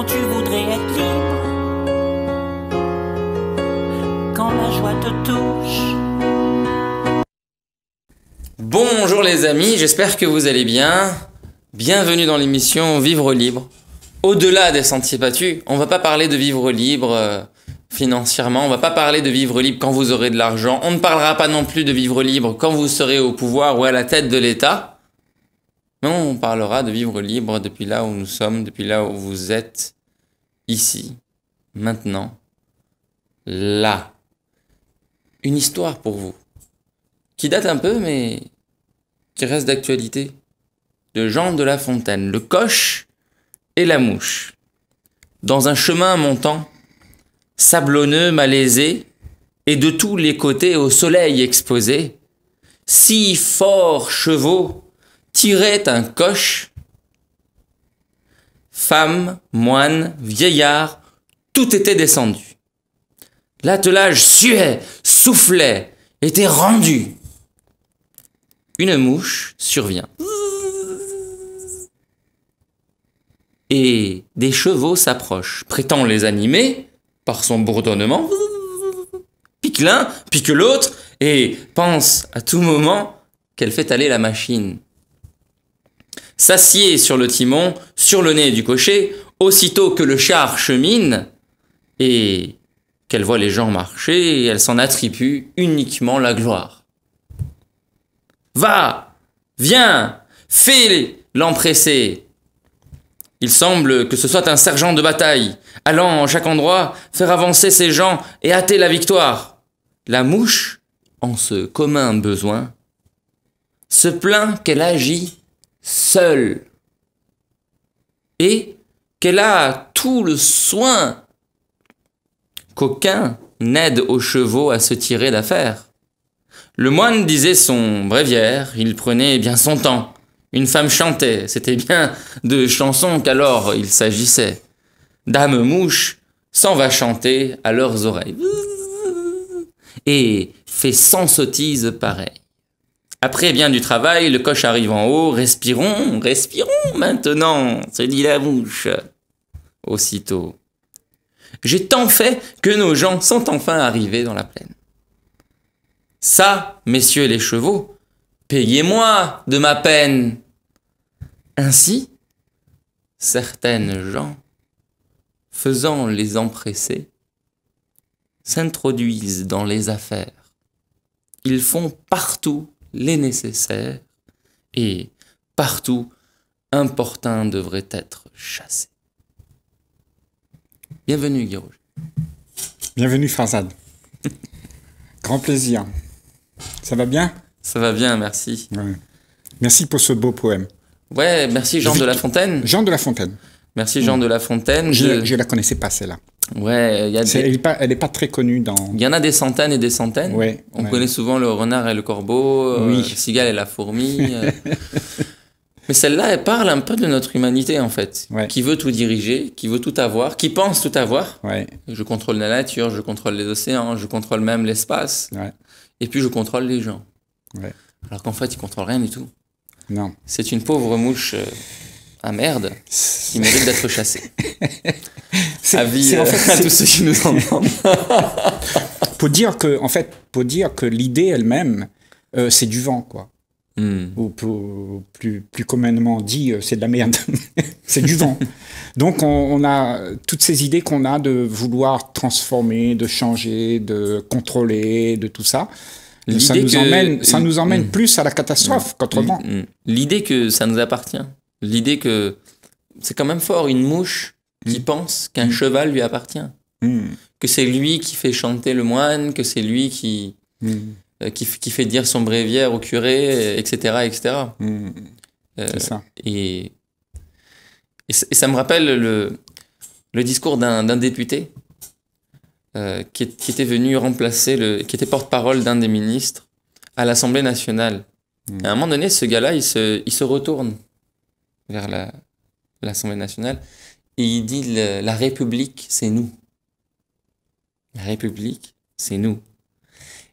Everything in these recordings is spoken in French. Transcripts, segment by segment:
tu voudrais être libre quand la joie te touche. Bonjour les amis, j'espère que vous allez bien. Bienvenue dans l'émission Vivre libre. Au-delà des sentiers battus, on va pas parler de vivre libre euh, financièrement, on va pas parler de vivre libre quand vous aurez de l'argent, on ne parlera pas non plus de vivre libre quand vous serez au pouvoir ou à la tête de l'État mais on parlera de vivre libre depuis là où nous sommes, depuis là où vous êtes, ici, maintenant, là. Une histoire pour vous, qui date un peu, mais qui reste d'actualité, de Jean de La Fontaine, le coche et la mouche. Dans un chemin montant, sablonneux, malaisé, et de tous les côtés au soleil exposé, six forts chevaux tirait un coche. Femmes, moines, vieillards, tout était descendu. L'attelage suait, soufflait, était rendu. Une mouche survient. Et des chevaux s'approchent, prétend les animer par son bourdonnement. Pique l'un, pique l'autre, et pense à tout moment qu'elle fait aller la machine s'assied sur le timon, sur le nez du cocher, aussitôt que le char chemine, et qu'elle voit les gens marcher, elle s'en attribue uniquement la gloire. Va, viens, fais l'empresser. Il semble que ce soit un sergent de bataille, allant en chaque endroit faire avancer ses gens et hâter la victoire. La mouche, en ce commun besoin, se plaint qu'elle agit seule et qu'elle a tout le soin qu'aucun n'aide aux chevaux à se tirer d'affaire. Le moine disait son bréviaire, il prenait bien son temps. Une femme chantait, c'était bien de chansons qu'alors il s'agissait. Dame mouche s'en va chanter à leurs oreilles. Et fait sans sottise pareil. Après bien du travail, le coche arrive en haut, respirons, respirons maintenant, se dit la bouche. Aussitôt. J'ai tant fait que nos gens sont enfin arrivés dans la plaine. Ça, messieurs les chevaux, payez-moi de ma peine. Ainsi, certaines gens, faisant les empressés, s'introduisent dans les affaires. Ils font partout les nécessaires, et partout, important devrait être chassé. Bienvenue, Guy Bienvenue, Farzad. Grand plaisir. Ça va bien Ça va bien, merci. Merci pour ce beau poème. Ouais, merci Jean de La Fontaine. Jean de La Fontaine. Merci Jean mm. de La Fontaine. Je ne la connaissais pas, celle-là. Ouais, est pas, elle n'est pas très connue dans. Il y en a des centaines et des centaines. On connaît souvent le renard et le corbeau, euh, cigale et la fourmi. Euh. Mais celle-là, elle parle un peu de notre humanité en fait, qui veut tout diriger, qui veut tout avoir, qui pense tout avoir. Je contrôle la nature, je contrôle les océans, je contrôle même l'espace. Et puis je contrôle les gens. Alors qu'en fait, ils contrôlent rien du tout. Non. C'est une pauvre mouche. Euh, ah merde, il mérite d'être chassé. C'est en fait, euh, à tous ceux qui nous entendent. pour dire que, en fait, pour dire que l'idée elle-même, euh, c'est du vent, quoi. Hmm. Ou plus, plus communément dit, euh, c'est de la merde. c'est du vent. Donc on, a toutes ces idées qu'on a de vouloir transformer, de changer, de contrôler, de tout ça. Ça nous, emmène, hmm. plus à la catastrophe hmm. qu'autrement. L'idée que ça nous appartient, L'idée que c'est quand même fort, une mouche qui mm. pense qu'un mm. cheval lui appartient. Mm. Que c'est lui qui fait chanter le moine, que c'est lui qui, euh, qui, fait dire son bréviaire au curé, etc. etc. Euh, ça. Et, et, ça me rappelle le, le discours d'un député euh, qui, était venu remplacer, le, qui était porte-parole d'un des ministres à l'Assemblée nationale. À un moment donné, ce gars-là, il il se retourne vers la, l'Assemblée nationale, et il dit la République, c'est nous. La République, c'est nous.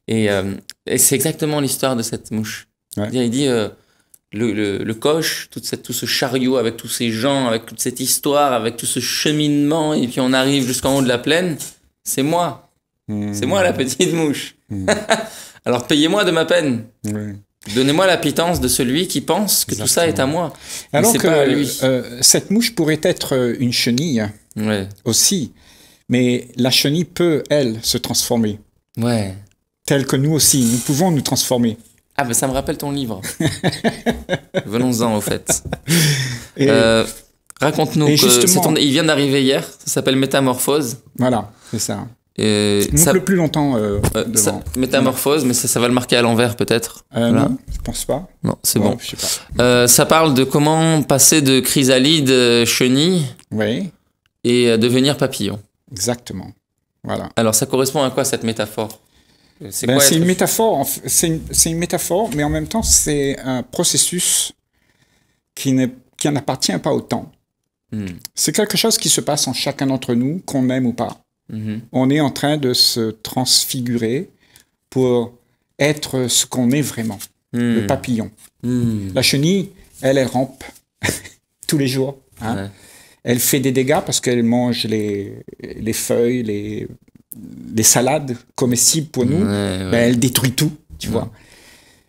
Et, euh, c'est exactement l'histoire de cette mouche. Il dit euh, le, coche, cette, tout ce chariot avec tous ces gens, avec toute cette histoire, avec tout ce cheminement, et puis on arrive jusqu'en haut de la plaine, c'est moi. Mmh. C'est moi la petite mouche. Mmh. Alors payez-moi de ma peine. Donnez-moi la pitance de celui qui pense que tout ça est à moi. Alors que euh, cette mouche pourrait être euh, une chenille aussi, mais la chenille peut, elle, se transformer. Ouais. Telle que nous aussi, nous pouvons nous transformer. Ah, mais ça me rappelle ton livre. Venons-en, au fait. Euh, raconte-nous. Il vient d'arriver hier, ça s'appelle Métamorphose. Voilà, c'est ça. Et ça... le plus longtemps. Euh, euh, métamorphose, mais ça, va le marquer à l'envers peut-être. Euh, non, je pense pas. Non, c'est bon. ça parle de comment passer de chrysalide chenille oui. et devenir papillon. Exactement. Voilà. Alors ça correspond à quoi cette métaphore ben, C'est une métaphore. C'est une, métaphore, mais en même temps c'est un processus qui n'appartient pas au temps. Hmm. C'est quelque chose qui se passe en chacun d'entre nous, qu'on aime ou pas. Mhm. On est en train de se transfigurer pour être ce qu'on est vraiment, le mhm. papillon. Mhm. La chenille, elle, rampe tous les jours. Hein. Elle fait des dégâts parce qu'elle mange les, feuilles, les, salades comestibles pour nous. Ben, elle détruit tout, tu vois.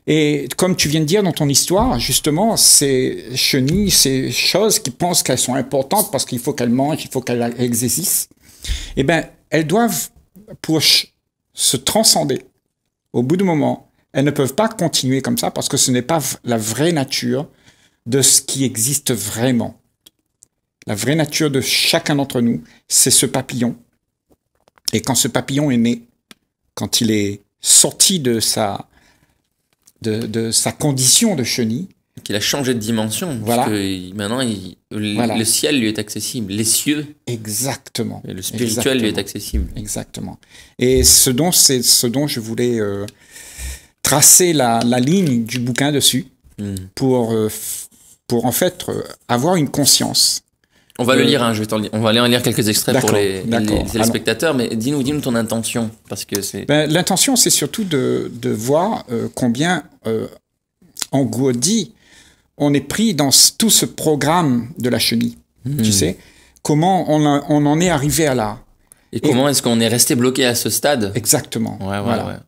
Et comme tu viens de dire dans ton histoire, justement, ces chenilles, ces choses qui pensent qu'elles sont importantes parce qu'il faut qu'elles mangent, il faut qu'elles existent, eh bien, elles doivent, pour se transcender, au bout d'un moment, elles ne peuvent pas continuer comme ça parce que ce n'est pas la vraie nature de ce qui existe vraiment. La vraie nature de chacun d'entre nous, c'est ce papillon. Et quand ce papillon est né, quand il est sorti de sa, de sa condition de chenille, qu'il a changé de dimension. Voilà. Parce que maintenant, le, ciel lui est accessible, les cieux. Exactement. Et le spirituel lui est accessible. Exactement. Et ce dont, c'est ce dont je voulais euh, tracer la, la, ligne du bouquin dessus hmm. pour, euh, pour en fait euh, avoir une conscience. On va le lire, hein, je vais on va aller en lire quelques extraits pour les, les mais dis-nous dis ton intention. parce que c'est. Ben, l'intention, c'est surtout de, de voir combien Engourdi on est pris dans tout ce programme de la chenille. Tu hmm. sais, comment on, en est arrivé à là. Et, comment est-ce qu'on est resté bloqué à ce stade Exactement.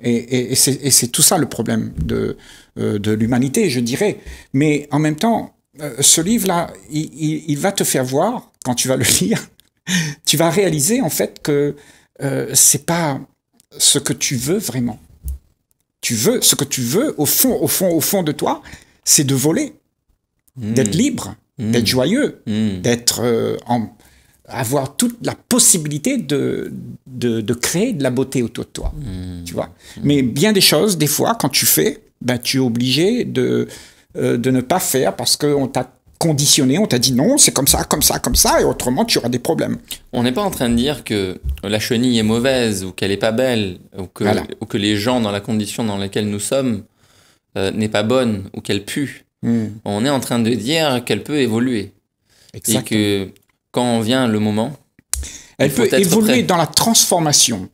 Et, c'est tout ça le problème euh, de, l'humanité, je dirais. Mais en même temps, euh, ce livre-là, il, va te faire voir, quand tu vas le lire, tu vas réaliser en fait que euh, c'est pas ce que tu veux vraiment. Tu veux, ce que tu veux, au fond, au fond, au fond de toi, c'est de voler. Mmh. d'être libre, mmh. d'être joyeux, mmh. d'être euh, en avoir toute la possibilité de, de, créer de la beauté autour de toi. Tu vois. Mais bien des choses, des fois, quand tu fais, ben, tu es obligé de, euh, de ne pas faire parce qu'on t'a conditionné, on t'a dit non, c'est comme ça, comme ça, comme ça, et autrement tu auras des problèmes. On n'est pas en train de dire que la chenille est mauvaise ou qu'elle n'est pas belle ou que, que les gens dans la condition dans laquelle nous sommes euh, n'est pas bonne ou qu'elle pue. Hmm. On est en train de dire qu'elle peut évoluer. Et que quand vient le moment, elle peut évoluer dans la transformation.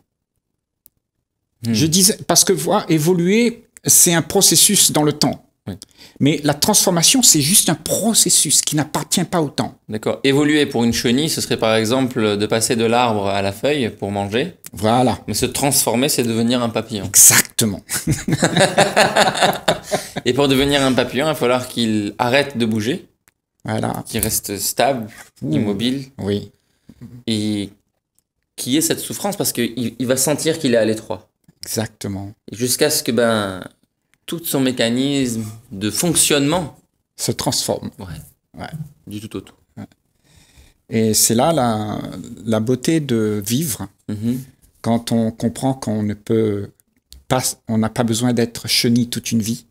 Hmm. Je disais parce que voir évoluer, c'est un processus dans le temps. Mais la transformation, c'est juste un processus qui n'appartient pas au temps. D'accord. Évoluer pour une chenille, ce serait par exemple de passer de l'arbre à la feuille pour manger. Voilà. Mais se transformer, c'est devenir un papillon. Exactement. Et pour devenir un papillon, il va falloir qu'il arrête de bouger. Voilà. Qu'il reste stable, immobile. Oui. Et qui est cette souffrance parce qu'il va sentir qu'il est à l'étroit. Exactement. Jusqu'à ce que ben tout son mécanisme de fonctionnement se transforme. Ouais. Du tout au tout. Et c'est là la, beauté de vivre, mm-hmm. quand on comprend qu'on ne peut pas, on n'a pas besoin d'être chenille toute une vie,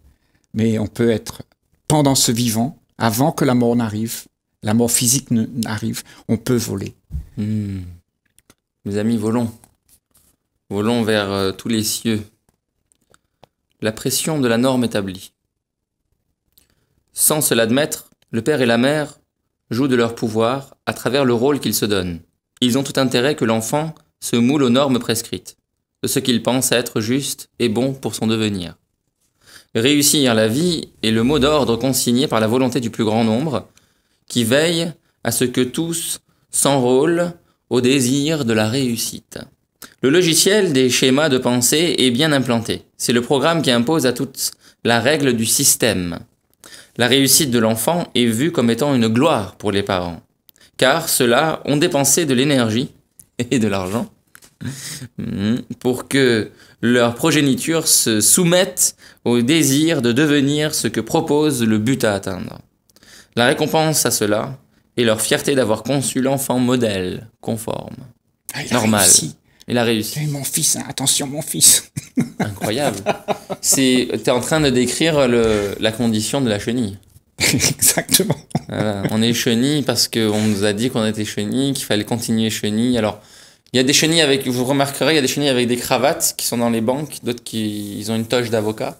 mais on peut être pendant ce vivant, avant que la mort n'arrive, la mort physique n'arrive, on peut voler. Mm. Mes amis, volons. Volons vers euh, tous les cieux la pression de la norme établie. Sans se l'admettre, le père et la mère jouent de leur pouvoir à travers le rôle qu'ils se donnent. Ils ont tout intérêt que l'enfant se moule aux normes prescrites, de ce qu'il pense être juste et bon pour son devenir. Réussir la vie est le mot d'ordre consigné par la volonté du plus grand nombre, qui veille à ce que tous s'enrôlent au désir de la réussite. Le logiciel des schémas de pensée est bien implanté. C'est le programme qui impose à toutes la règle du système. La réussite de l'enfant est vue comme étant une gloire pour les parents, car ceux-là ont dépensé de l'énergie et de l'argent hmm, pour que leur progéniture se soumette au désir de devenir ce que propose le but à atteindre. La récompense à cela est leur fierté d'avoir conçu l'enfant modèle, conforme, normal. Il a réussi. mon fils, hein, attention, mon fils. Incroyable. C'est, es en train de décrire le, la condition de la chenille. Exactement. Ah bah, on est chenille parce qu'on nous a dit qu'on était chenille, qu'il fallait continuer chenille. Alors, il y a des chenilles avec, vous remarquerez, il y a des chenilles avec des cravates qui sont dans les banques, d'autres qui ils ont une toche d'avocat,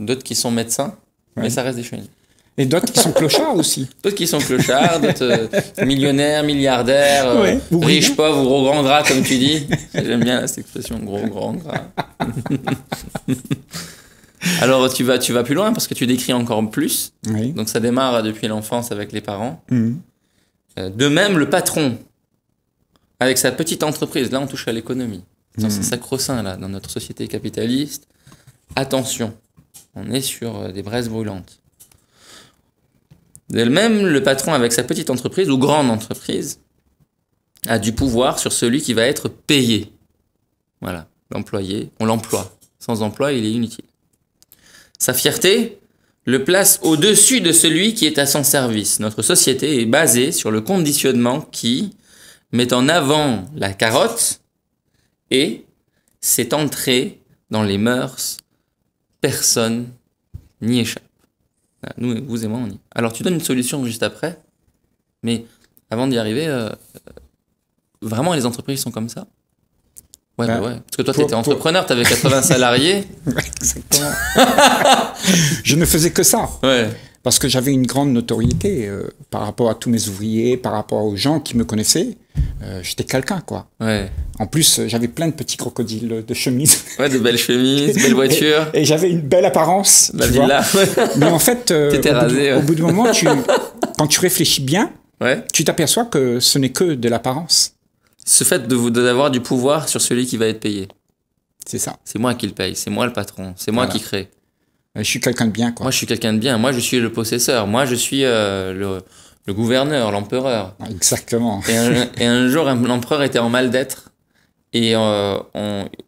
d'autres qui sont médecins, mais ça reste des chenilles. Et d'autres qui sont clochards aussi. D'autres qui sont clochards, euh, millionnaires, milliardaires, euh, riches, pauvres, gros grands, gras, comme tu dis. J'aime bien cette expression, gros grand gras. Alors tu vas, tu vas plus loin parce que tu décris encore plus. Donc ça démarre depuis l'enfance avec les parents. Mm. Euh, de même, le patron, avec sa petite entreprise, là on touche à l'économie. Mm. C'est sacro-saint là, dans notre société capitaliste. Attention, on est sur des braises brûlantes. De même, le patron avec sa petite entreprise ou grande entreprise a du pouvoir sur celui qui va être payé. Voilà, l'employé, on l'emploie. Sans emploi, il est inutile. Sa fierté le place au-dessus de celui qui est à son service. Notre société est basée sur le conditionnement qui met en avant la carotte et s'est entrée dans les mœurs. Personne n'y échappe. Ah, nous, vous et moi, on y. Alors tu donnes une solution juste après, mais avant d'y arriver, euh, vraiment les entreprises sont comme ça Ouais, bah bah, ouais. Parce que toi, tu étais entrepreneur, tu avais 80 salariés. Exactement. je ne faisais que ça. Ouais parce que j'avais une grande notoriété euh, par rapport à tous mes ouvriers, par rapport aux gens qui me connaissaient. Euh, j'étais quelqu'un, quoi. Ouais. En plus, euh, j'avais plein de petits crocodiles de chemise. Ouais, de belles chemises, belles voitures. Et, j'avais une belle apparence. Bah, La villa. Mais en fait, au, bout, du moment, quand tu réfléchis bien, tu t'aperçois que ce n'est que de l'apparence. Ce fait d'avoir du pouvoir sur celui qui va être payé. C'est ça. C'est moi qui le paye, c'est moi le patron, c'est moi qui crée. Je suis quelqu'un de bien, quoi. Moi, je suis quelqu'un de bien. Moi, je suis le possesseur. Moi, je suis euh, le, gouverneur, l'empereur. Exactement. Et un, jour, l'empereur était en mal d'être. Et euh,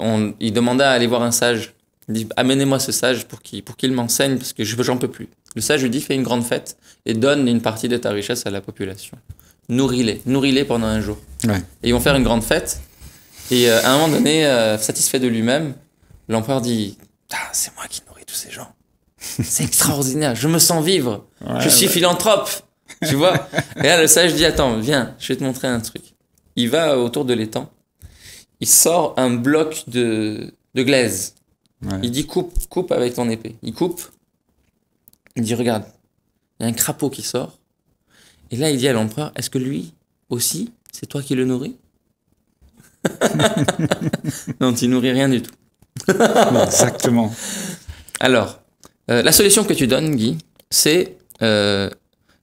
on, il demanda à aller voir un sage. Il dit Amenez-moi ce sage pour qu'il pour qu'il m'enseigne, parce que j'en peux plus. Le sage lui dit Fais une grande fête et donne une partie de ta richesse à la population. Nourris-les. Nourris-les pendant un jour. Et ils vont faire une grande fête. Et euh, à un moment donné, satisfait de lui-même, l'empereur dit ah, C'est moi qui ces gens. C'est extraordinaire. Je me sens vivre. je suis bah. philanthrope. Tu vois Et là, le sage dit Attends, viens, je vais te montrer un truc. Il va autour de l'étang. Il sort un bloc de, glaise. Il dit Coupe, coupe avec ton épée. Il coupe. Il dit Regarde, il y a un crapaud qui sort. Et là, il dit à l'empereur Est-ce que lui aussi, c'est toi qui le nourris Non, tu nourris rien du tout. Exactement. Alors, euh, la solution que tu donnes, Guy, euh,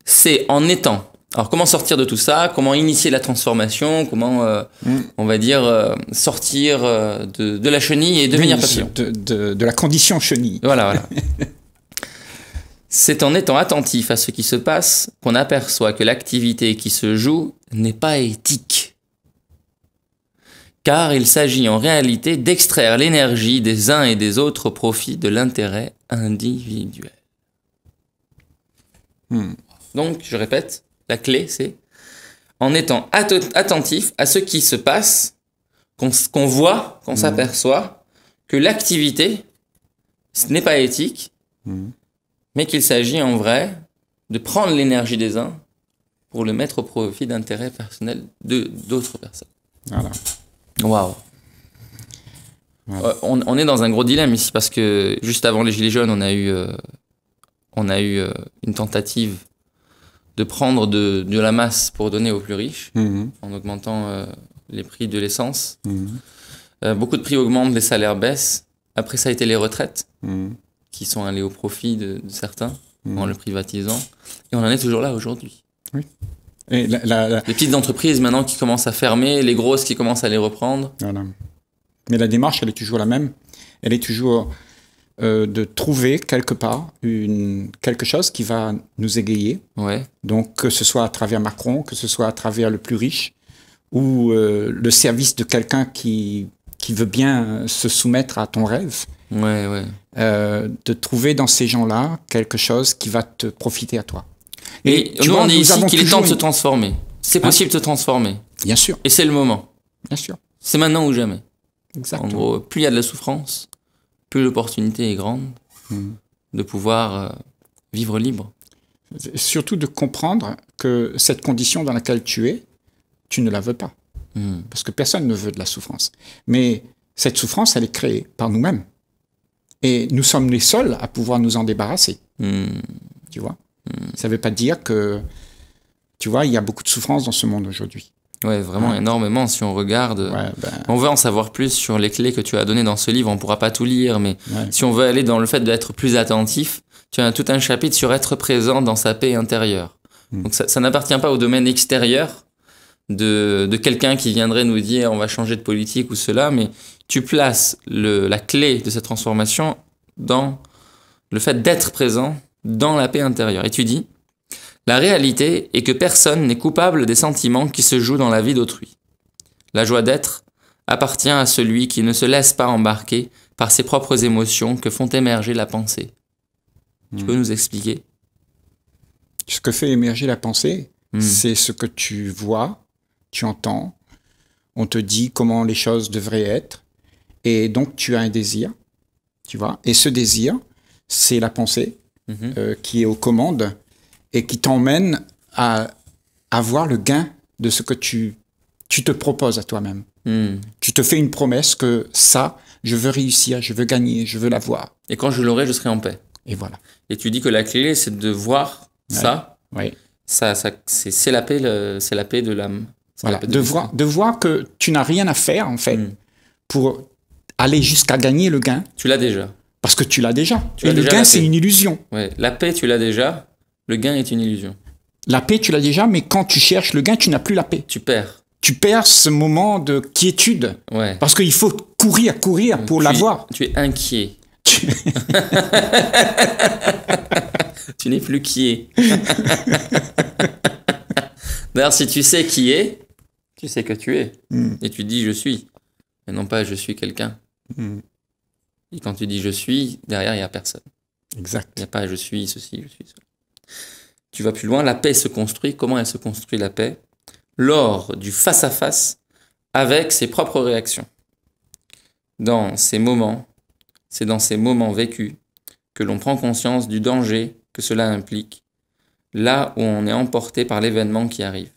c'est en étant. Alors, comment sortir de tout ça Comment initier la transformation Comment, euh, mm. on va dire, sortir de, la chenille et devenir patient de, de, la condition chenille. Voilà, voilà. c'est en étant attentif à ce qui se passe qu'on aperçoit que l'activité qui se joue n'est pas éthique car il s'agit en réalité d'extraire l'énergie des uns et des autres au profit de l'intérêt individuel. Hmm. Donc, je répète, la clé, c'est en étant attentif à ce qui se passe, qu'on voit, qu'on hmm. s'aperçoit, que l'activité, ce n'est pas éthique, hmm. mais qu'il s'agit en vrai de prendre l'énergie des uns pour le mettre au profit d'intérêts personnels d'autres personnes. Voilà. Waouh. Euh, on, est dans un gros dilemme ici parce que juste avant les Gilets jaunes, on a eu, euh, on a eu euh, une tentative de prendre de, la masse pour donner aux plus riches mhm. en augmentant les prix de l'essence. Mhm. beaucoup de prix augmentent, les salaires baissent. Après, ça a été les retraites mhm. qui sont allées au profit de, de certains en le privatisant. Et on en est toujours là aujourd'hui. Oui. Les petites entreprises maintenant qui commencent à fermer, les grosses qui commencent à les reprendre. Mais la démarche, elle est toujours la même. Elle est toujours euh, de trouver quelque part une, quelque chose qui va nous égayer. Ouais. Donc que ce soit à travers Macron, que ce soit à travers le plus riche, ou euh, le service de quelqu'un qui, qui veut bien euh, se soumettre à ton rêve. de trouver dans ces gens-là quelque chose qui va te profiter à toi. Et nous, on est ici qu'il est temps de se transformer. C'est hein possible de se transformer. Bien sûr. Et c'est le moment. Bien sûr. C'est maintenant ou jamais. Exactement. En gros, plus il y a de la souffrance, plus l'opportunité est grande hmm. de pouvoir euh, vivre libre. Surtout de comprendre que cette condition dans laquelle tu es, tu ne la veux pas. Hmm. Parce que personne ne veut de la souffrance. Mais cette souffrance, elle est créée par nous-mêmes. Et nous sommes les seuls à pouvoir nous en débarrasser. Hmm. Tu vois ça ne veut pas dire que, tu vois, il y a beaucoup de souffrance dans ce monde aujourd'hui. Ouais, vraiment énormément si on regarde. Ben. On veut en savoir plus sur les clés que tu as données dans ce livre. On ne pourra pas tout lire, mais si on veut aller dans le fait d'être plus attentif, tu as tout un chapitre sur être présent dans sa paix intérieure. Hmm. Donc ça, ça n'appartient pas au domaine extérieur de, de quelqu'un qui viendrait nous dire on va changer de politique ou cela, mais tu places le, la clé de cette transformation dans le fait d'être présent dans la paix intérieure. Et tu dis, la réalité est que personne n'est coupable des sentiments qui se jouent dans la vie d'autrui. La joie d'être appartient à celui qui ne se laisse pas embarquer par ses propres émotions que font émerger la pensée. Tu peux hmm. nous expliquer Ce que fait émerger la pensée, hmm. c'est ce que tu vois, tu entends, on te dit comment les choses devraient être, et donc tu as un désir, tu vois, et ce désir, c'est la pensée Mhm. Euh, qui est aux commandes et qui t'emmène à avoir le gain de ce que tu, tu te proposes à toi-même. Hmm. Tu te fais une promesse que ça, je veux réussir, je veux gagner, je veux l'avoir. Et quand je l'aurai, je serai en paix. Et voilà. Et tu dis que la clé, c'est de voir ça. Oui. Ça, c'est la paix, c'est la paix de l'âme. Voilà. De, voir, que tu n'as rien à faire en fait hmm. pour aller jusqu'à gagner le gain. Tu l'as déjà. Parce que tu l'as déjà. Tu et le gain, c'est une illusion. La paix, tu l'as déjà. Le gain est une illusion. La paix, tu l'as déjà, mais quand tu cherches le gain, tu n'as plus la paix. Tu perds. Tu perds ce moment de quiétude. Ouais. Parce qu'il faut courir, courir pour l'avoir. Tu es inquiet. Tu, n'es plus qui est. D'ailleurs, si tu sais qui est, tu sais que tu es. Hmm. Et tu dis je suis. Et non pas je suis quelqu'un. Hmm. Et quand tu dis je suis, derrière, il n'y a personne. Exact. Il n'y a pas je suis ceci, je suis cela. Tu vas plus loin, la paix se construit. Comment elle se construit la paix Lors du face-à-face -face avec ses propres réactions. Dans ces moments, c'est dans ces moments vécus que l'on prend conscience du danger que cela implique, là où on est emporté par l'événement qui arrive.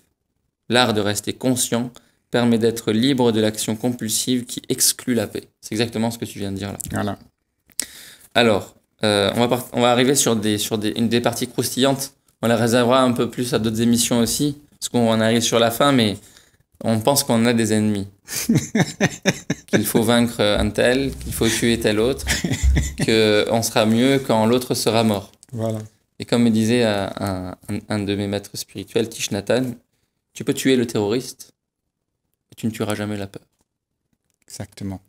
L'art de rester conscient permet d'être libre de l'action compulsive qui exclut la paix. C'est exactement ce que tu viens de dire là. Voilà. Alors, euh, on, va on va arriver sur, des, sur des, une des parties croustillantes. On la réservera un peu plus à d'autres émissions aussi, parce qu'on en arrive sur la fin, mais on pense qu'on a des ennemis. qu'il faut vaincre un tel, qu'il faut tuer tel autre, qu'on sera mieux quand l'autre sera mort. Voilà. Et comme me disait euh, un, un, un de mes maîtres spirituels, Tish tu peux tuer le terroriste, tu ne tueras jamais la peur. Exactement.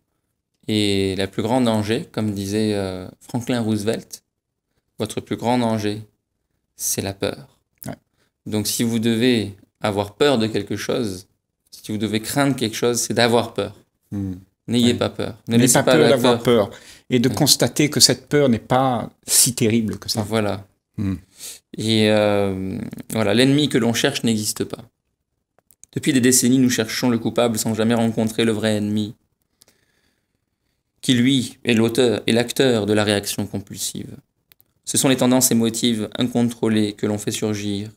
Et la plus grande danger, comme disait euh, Franklin Roosevelt, votre plus grand danger, c'est la peur. Donc si vous devez avoir peur de quelque chose, si vous devez craindre quelque chose, c'est d'avoir peur. Hmm. N'ayez pas peur. Ne pas, peur d'avoir peur. Et de constater que cette peur n'est pas si terrible que ça. Voilà. Hmm. Et euh, voilà, l'ennemi que l'on cherche n'existe pas. Depuis des décennies, nous cherchons le coupable sans jamais rencontrer le vrai ennemi, qui lui est l'auteur et l'acteur de la réaction compulsive. Ce sont les tendances émotives incontrôlées que l'on fait surgir,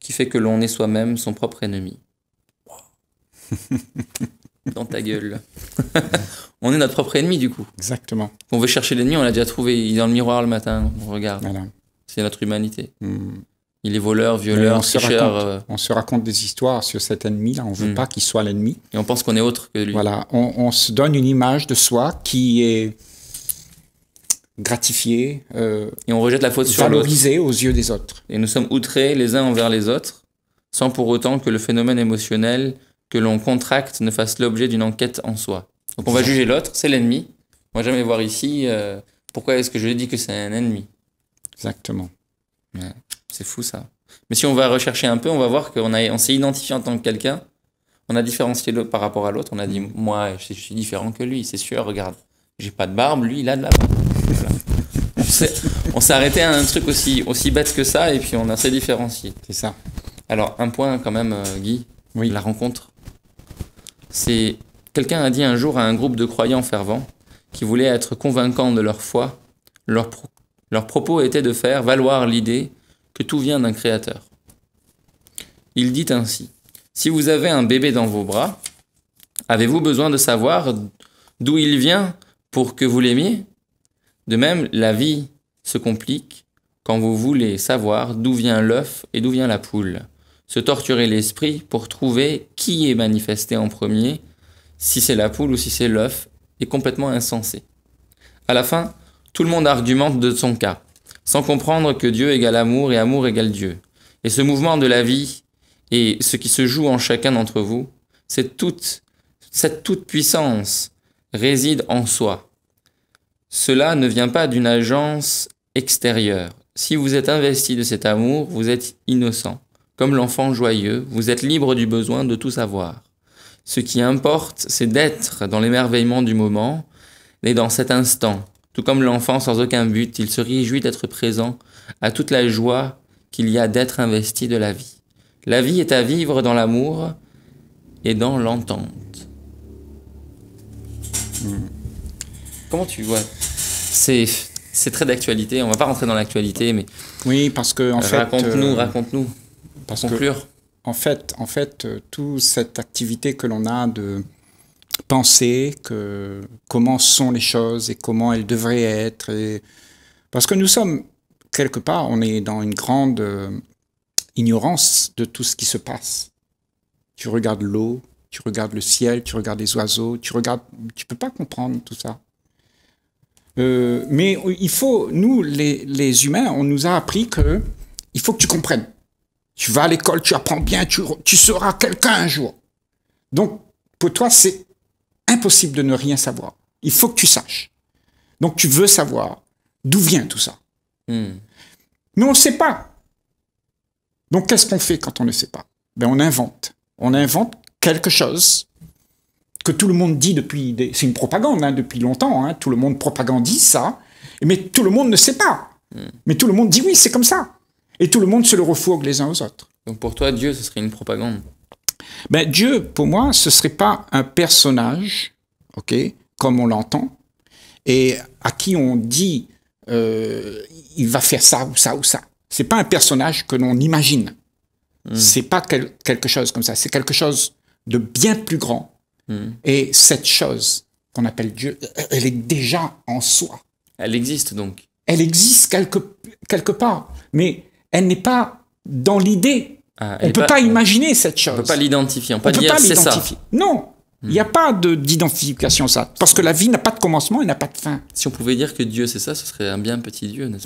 qui fait que l'on est soi-même son propre ennemi. Dans ta gueule. on est notre propre ennemi du coup. Exactement. On veut chercher l'ennemi, on l'a déjà trouvé. Il est dans le miroir le matin, on regarde. C'est notre humanité. Hmm. Il est voleur, violeur, on Se raconte, euh. on se raconte des histoires sur cet ennemi-là. On ne veut mm. pas qu'il soit l'ennemi. Et on pense qu'on est autre que lui. Voilà. On, se donne une image de soi qui est gratifiée. Euh, et on rejette la faute sur Valorisée aux yeux des autres. Et nous sommes outrés les uns envers les autres, sans pour autant que le phénomène émotionnel que l'on contracte ne fasse l'objet d'une enquête en soi. Donc on va juger l'autre, c'est l'ennemi. On va jamais voir ici euh, pourquoi est-ce que je dis que c'est un ennemi. Exactement c'est fou ça. Mais si on va rechercher un peu, on va voir qu'on on s'est identifié en tant que quelqu'un. On a différencié l'autre par rapport à l'autre. On a dit, mm. moi, je, suis différent que lui, c'est sûr, regarde. J'ai pas de barbe, lui, il a de la barbe. on s'est arrêté à un truc aussi, aussi bête que ça et puis on a s'est différencié. C'est ça. Alors, un point quand même, euh, Guy. Oui. La rencontre. C'est. Quelqu'un a dit un jour à un groupe de croyants fervents qui voulaient être convaincants de leur foi, leur, propos leur propos était de faire valoir l'idée que tout vient d'un créateur. Il dit ainsi, Si vous avez un bébé dans vos bras, avez-vous besoin de savoir d'où il vient pour que vous l'aimiez De même, la vie se complique quand vous voulez savoir d'où vient l'œuf et d'où vient la poule. Se torturer l'esprit pour trouver qui est manifesté en premier, si c'est la poule ou si c'est l'œuf, est complètement insensé. À la fin, tout le monde argumente de son cas, sans comprendre que Dieu égale amour et amour égale Dieu. Et ce mouvement de la vie et ce qui se joue en chacun d'entre vous, c'est toute, cette toute puissance réside en soi. Cela ne vient pas d'une agence extérieure. Si vous êtes investi de cet amour, vous êtes innocent. Comme l'enfant joyeux, vous êtes libre du besoin de tout savoir. Ce qui importe, c'est d'être dans l'émerveillement du moment et dans cet instant, tout comme l'enfant sans aucun but, il se réjouit d'être présent à toute la joie qu'il y a d'être investi de la vie. La vie est à vivre dans l'amour et dans l'entente. Hmm. Comment tu vois C'est c'est très d'actualité. On va pas rentrer dans l'actualité, mais oui, parce que fait, raconte-nous, euh, raconte-nous. conclure. en fait, en fait, euh, toute cette activité que l'on a de penser que comment sont les choses et comment elles devraient être. Parce que nous sommes, quelque part, on est dans une grande euh, ignorance de tout ce qui se passe. Tu regardes l'eau, tu regardes le ciel, tu regardes les oiseaux, tu regardes, tu peux pas comprendre tout ça. Euh, mais il faut, nous les, les, humains, on nous a appris que il faut que tu comprennes. Tu vas à l'école, tu apprends bien, tu, tu seras quelqu'un un jour. Donc pour toi, c'est de ne rien savoir. Il faut que tu saches. Donc tu veux savoir d'où vient tout ça. nous hmm. Mais on ne sait pas. Donc qu'est-ce qu'on fait quand on ne sait pas ben, On invente. On invente quelque chose que tout le monde dit depuis... Des... C'est une propagande hein, depuis longtemps. Hein. Tout le monde propagandise ça. Mais tout le monde ne sait pas. Hmm. Mais tout le monde dit oui, c'est comme ça. Et tout le monde se le refourgue les uns aux autres. Donc pour toi, Dieu, ce serait une propagande ben, Dieu, pour moi, ce ne serait pas un personnage comme on l'entend, et à qui on dit euh, il va faire ça ou ça ou ça. C'est pas un personnage que l'on imagine. Hmm. C'est pas quelque chose comme ça. C'est quelque chose de bien plus grand. Hmm. Et cette chose qu'on appelle Dieu, elle est déjà en soi. Elle existe donc. Elle existe quelque, quelque part, mais elle n'est pas dans l'idée. Ah, on ne peut pas, imaginer cette chose. On ne peut pas l'identifier. On ne peut pas l'identifier. Non, il n'y a pas d'identification ça, parce que la vie n'a pas de commencement et n'a pas de fin. Si on pouvait dire que Dieu c'est ça, ce serait un bien petit Dieu, n'est-ce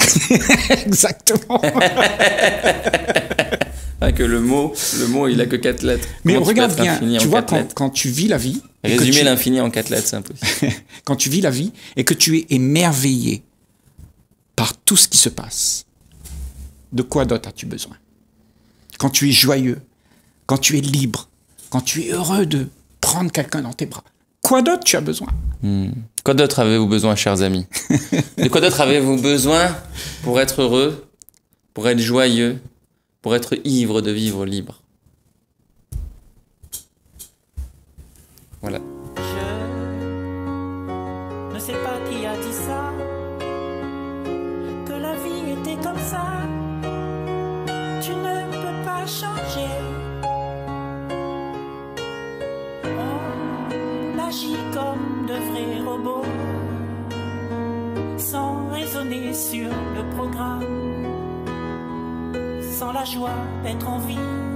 pas Exactement. Hein, que le mot, le mot, il a que quatre lettres. Mais regarde bien, tu vois quand, tu vis la vie. Résumer l'infini en quatre lettres, c'est impossible. quand tu vis la vie et que tu es émerveillé par tout ce qui se passe, de quoi d'autre as-tu besoin Quand tu es joyeux, quand tu es libre, quand tu es heureux de prendre quelqu'un dans tes bras. Quoi d'autre tu as besoin hmm. Quoi d'autre avez-vous besoin, chers amis De quoi d'autre avez-vous besoin pour être heureux, pour être joyeux, pour être ivre de vivre libre Voilà. la joie d'être en vie.